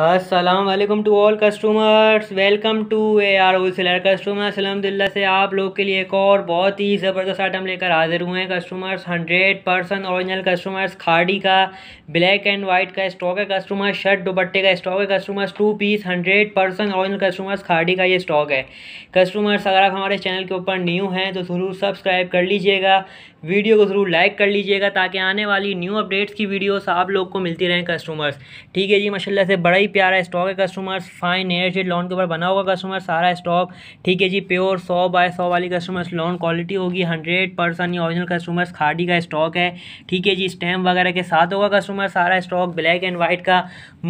Aslam to all customers welcome to A R wholesaler customers अलहमदिल्ला से आप लोग के लिए एक और बहुत ही ज़बरदस्त आइटम लेकर हाजिर हुए हैं customers hundred percent original customers खाड़ी का ब्लैक एंड वाइट का स्टॉक है कस्टमर्स शर्ट दुपट्टे का स्टॉक है customers two piece hundred percent original customers खाड़ी का ये स्टॉक है कस्टमर्स अगर आप हमारे चैनल के ऊपर न्यू हैं तो ज़रूर सब्सक्राइब कर लीजिएगा वीडियो को ज़रूर लाइक कर लीजिएगा ताकि आने वाली न्यू अपडेट्स की वीडियोस आप लोग को मिलती रहें कस्टमर्स ठीक है जी माशाल्लाह से बड़ा ही प्यारा स्टॉक है कस्टमर्स फाइन एयर लोन के ऊपर बना होगा कस्टमर सारा स्टॉक ठीक है जी प्योर सौ बाय सौ वाली कस्टमर्स लोन क्वालिटी होगी हंड्रेड परसेंट ये कस्टमर्स खाड़ी का स्टॉक है ठीक है जी स्टैम्प वगैरह के साथ होगा कस्टमर सारा स्टॉक ब्लैक एंड वाइट का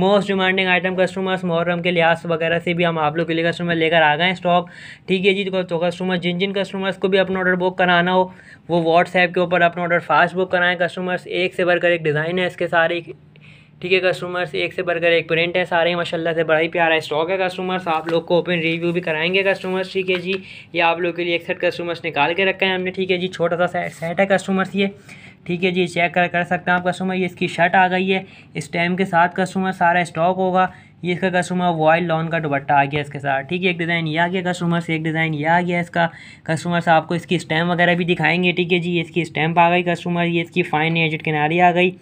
most demanding item customers Muharram के लिहाज वगैरह से भी हम आप लोग के लिए कस्टमर लेकर आ गए स्टॉक ठीक है जी तो कस्टमर तो जिन जिन कस्टमर्स को भी अपना ऑर्डर बुक कराना हो वो व्हाट्सएप के ऊपर अपना ऑर्डर फास्ट बुक कराएं कस्टमर्स एक से बढ़कर एक डिज़ाइन है इसके सारे ठीक है कस्टमर्स एक से बढ़कर एक प्रिंट है सारे माशाल्लाह से बड़ा ही प्यारा स्टॉक है कस्टमर्स आप लोग को ओपन रिव्यू भी कराएंगे कस्टमर्स ठीक है जी ये आप लोग के लिए एक सेट कस्टमर्स निकाल के रखा है हमने ठीक है जी छोटा सा सेट है कस्टमर्स ये ठीक है जी चेक कर कर सकते हैं आप कस्टमर ये इसकी शर्ट आ गई है इस टाइम के साथ कस्टमर सारा स्टॉक होगा ये इसका कस्टमर वॉइल लॉन का दुपट्टा आ गया इसके साथ ठीक है एक डिज़ाइन ये आ गया कस्टमर्स एक डिज़ाइन ये आ गया इसका कस्टमर्स आपको इसकी स्टैम्प वगैरह भी दिखाएंगे ठीक है जी इसकी स्टैम्प आ गई कस्टमर ये इसकी फाइन एजेड किनारी आ गई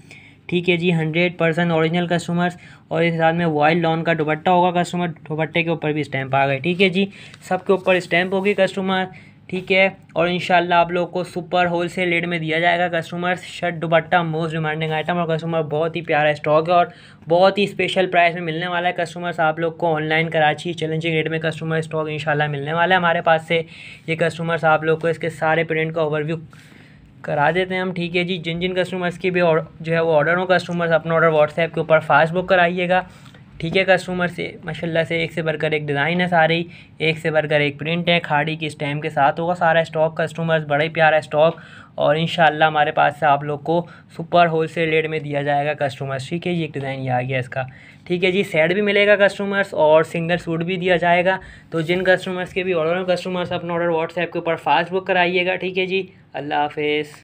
ठीक है जी हंड्रेड परसेंट ऑरिजिनल कस्टमर्स और इस साथ में वाइल्ड लॉन का दुपट्टा होगा कस्टमर दुपट्टे के ऊपर भी स्टैंप आ गए ठीक है जी सब के ऊपर स्टैंप होगी कस्टमर ठीक है और इन आप लोग को सुपर होल सेल रेट में दिया जाएगा कस्टमर्स शर्ट दुपट्टा मोस्ट डिमांडिंग आइटम और कस्टमर बहुत ही प्यारा स्टॉक है और बहुत ही स्पेशल प्राइस में मिलने वाला है कस्टमर्स आप लोग को ऑनलाइन कराची चैलेंजिंग रेट में कस्टमर स्टॉक इन मिलने वाला है हमारे पास से ये कस्टमर्स आप लोग को इसके सारे प्रिंट का ओवरव्यू करा देते हैं हम ठीक है जी जिन जिन कस्टमर्स की भी जो है वो ऑर्डर हो कस्टमर्स अपना ऑर्डर व्हाट्सएप के ऊपर फास्ट बुक कराइएगा ठीक है कस्टमर से माशाल्लाह से एक से बढ़कर एक डिज़ाइन है सारी एक से बढ़कर एक प्रिंट है खाड़ी की स्टैम के साथ होगा सारा स्टॉक कस्टमर्स बड़ा ही प्यारा स्टॉक और इन हमारे पास से आप लोग को सुपर होल सेल रेट में दिया जाएगा कस्टमर्स ठीक है ये एक डिज़ाइन ये आ गया इसका ठीक है जी सेट भी मिलेगा कस्टमर्स और सिंगल सूट भी दिया जाएगा तो जिन कस्टमर्स के भी ऑर्डर कस्टमर्स अपना ऑर्डर व्हाट्सएप के ऊपर फास्ट बुक कराइएगा ठीक है जी अल्लाह हाफिज़